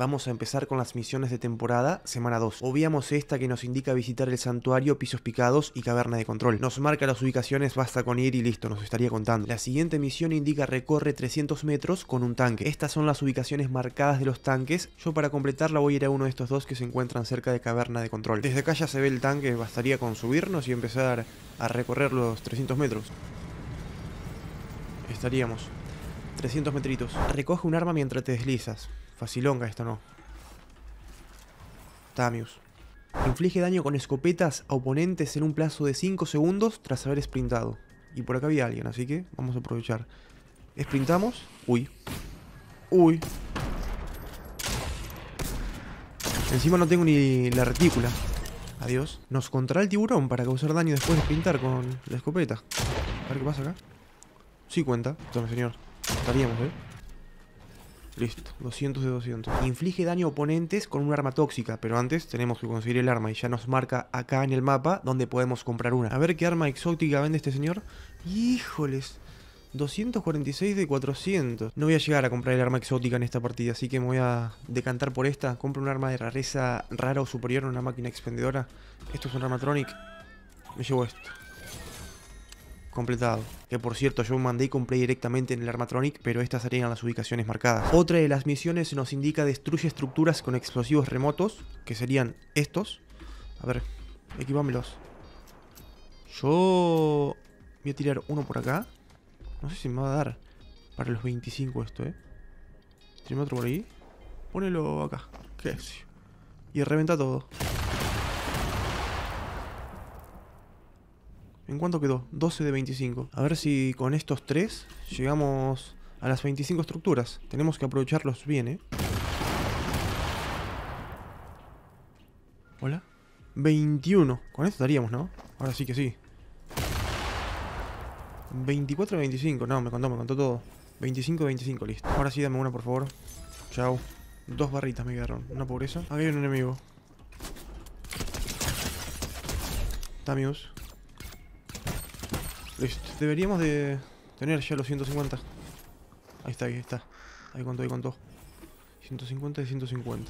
Vamos a empezar con las misiones de temporada, semana 2. Obviamos esta que nos indica visitar el santuario, pisos picados y caverna de control. Nos marca las ubicaciones, basta con ir y listo, nos estaría contando. La siguiente misión indica recorre 300 metros con un tanque. Estas son las ubicaciones marcadas de los tanques. Yo para completarla voy a ir a uno de estos dos que se encuentran cerca de caverna de control. Desde acá ya se ve el tanque, bastaría con subirnos y empezar a recorrer los 300 metros. Estaríamos. 300 metritos. Recoge un arma mientras te deslizas. Facilonga esto, ¿no? Tamius. Inflige daño con escopetas a oponentes en un plazo de 5 segundos tras haber sprintado. Y por acá había alguien, así que vamos a aprovechar. Sprintamos. Uy. Uy. Encima no tengo ni la retícula. Adiós. Nos contra el tiburón para causar daño después de sprintar con la escopeta. A ver qué pasa acá. Sí cuenta. Tome, señor. Estaríamos, ¿eh? Listo, 200 de 200. Inflige daño a oponentes con un arma tóxica, pero antes tenemos que conseguir el arma y ya nos marca acá en el mapa donde podemos comprar una. A ver qué arma exótica vende este señor. Híjoles, 246 de 400. No voy a llegar a comprar el arma exótica en esta partida, así que me voy a decantar por esta. Compro un arma de rareza rara o superior a una máquina expendedora. Esto es un armatronic. Me llevo esto completado. Que por cierto, yo mandé y compré directamente en el Armatronic, pero estas serían las ubicaciones marcadas. Otra de las misiones nos indica destruye estructuras con explosivos remotos, que serían estos. A ver, equipámelos. Yo voy a tirar uno por acá. No sé si me va a dar para los 25 esto, ¿eh? Tiene otro por ahí. Pónelo acá. ¿Qué es? Y reventa todo. ¿En cuánto quedó? 12 de 25. A ver si con estos tres llegamos a las 25 estructuras. Tenemos que aprovecharlos bien, ¿eh? ¿Hola? 21. Con esto estaríamos, ¿no? Ahora sí que sí. 24 de 25. No, me contó, me contó todo. 25 de 25, listo. Ahora sí, dame una, por favor. Chao. Dos barritas me quedaron. Una pobreza. Aquí hay un enemigo. Tamius. Deberíamos de tener ya los 150. Ahí está, ahí está. Ahí contó, ahí contó. 150 y 150.